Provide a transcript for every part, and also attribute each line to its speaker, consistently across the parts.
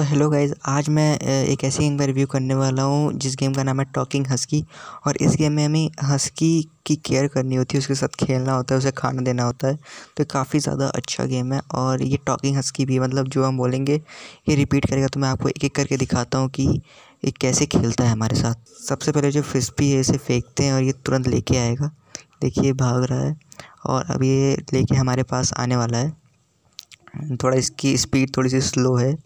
Speaker 1: तो hello guys आज मैं एक ऐसी गेम का रिव्यू करने वाला हूँ जिस गेम का नाम है टॉकिंग हस्की और इस गेम में हमें हस्की की केयर करनी होती है उसके साथ खेलना होता है उसे खाना देना होता है तो काफ़ी ज़्यादा अच्छा गेम है और ये टॉकिंग हस्की भी मतलब जो हम बोलेंगे ये रिपीट करेगा तो मैं आपको एक एक करके दिखाता हूँ कि ये कैसे खेलता है हमारे साथ सबसे पहले जो फिस्पी है इसे फेंकते हैं और ये तुरंत लेके आएगा देखिए भाग रहा है और अब ये लेके हमारे पास आने वाला है थोड़ा इसकी स्पीड थोड़ी सी स्लो है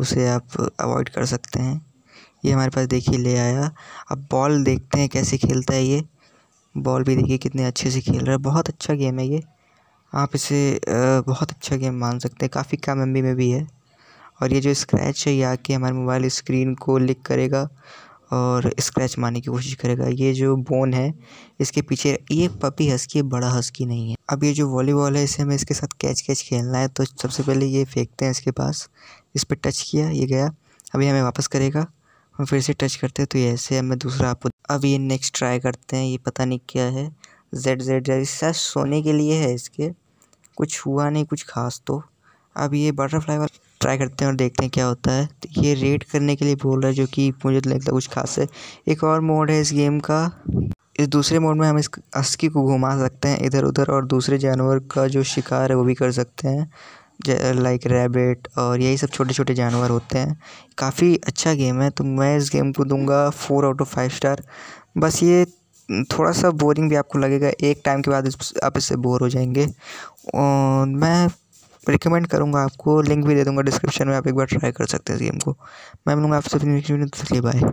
Speaker 1: उसे आप अवॉइड कर सकते हैं ये हमारे पास देखिए ले आया अब बॉल देखते हैं कैसे खेलता है ये बॉल भी देखिए कितने अच्छे से खेल रहा है बहुत अच्छा गेम है ये आप इसे बहुत अच्छा गेम मान सकते हैं काफ़ी कम एम में भी है और ये जो स्क्रैच है ये आके हमारे मोबाइल स्क्रीन को लिक करेगा और स्क्रैच मारने की कोशिश करेगा ये जो बोन है इसके पीछे ये पपी हस्की है बड़ा हस्की नहीं है अब ये जो वॉलीबॉल है इसे हमें इसके साथ कैच कैच खेलना है तो सबसे पहले ये फेंकते हैं इसके पास इस पर टच किया ये गया अभी हमें वापस करेगा हम फिर से टच करते हैं तो ये ऐसे हमें दूसरा आपको अब ये नेक्स्ट ट्राई करते हैं ये पता नहीं क्या है जेड जेड जेड शायद सोने के लिए है इसके कुछ हुआ नहीं कुछ खास तो अब ये बटरफ्लाई वाला ट्राई करते हैं और देखते हैं क्या होता है तो ये रेड करने के लिए बोल रहा है जो कि मुझे तो लगता है कुछ खास है एक और मोड है इस गेम का इस दूसरे मोड में हम इस अस्की को घुमा सकते हैं इधर उधर और दूसरे जानवर का जो शिकार है वो भी कर सकते हैं लाइक रैबिट और यही सब छोटे छोटे जानवर होते हैं काफ़ी अच्छा गेम है तो मैं इस गेम को दूंगा four out of five star बस ये थोड़ा सा बोरिंग भी आपको लगेगा एक टाइम के बाद आप इससे बोर हो जाएंगे और मैं रिकमेंड करूँगा आपको लिंक भी दे दूँगा डिस्क्रिप्शन में आप एक बार ट्राई कर सकते हैं इस गेम को मैं मिलूँगा आपसे अपनी बाय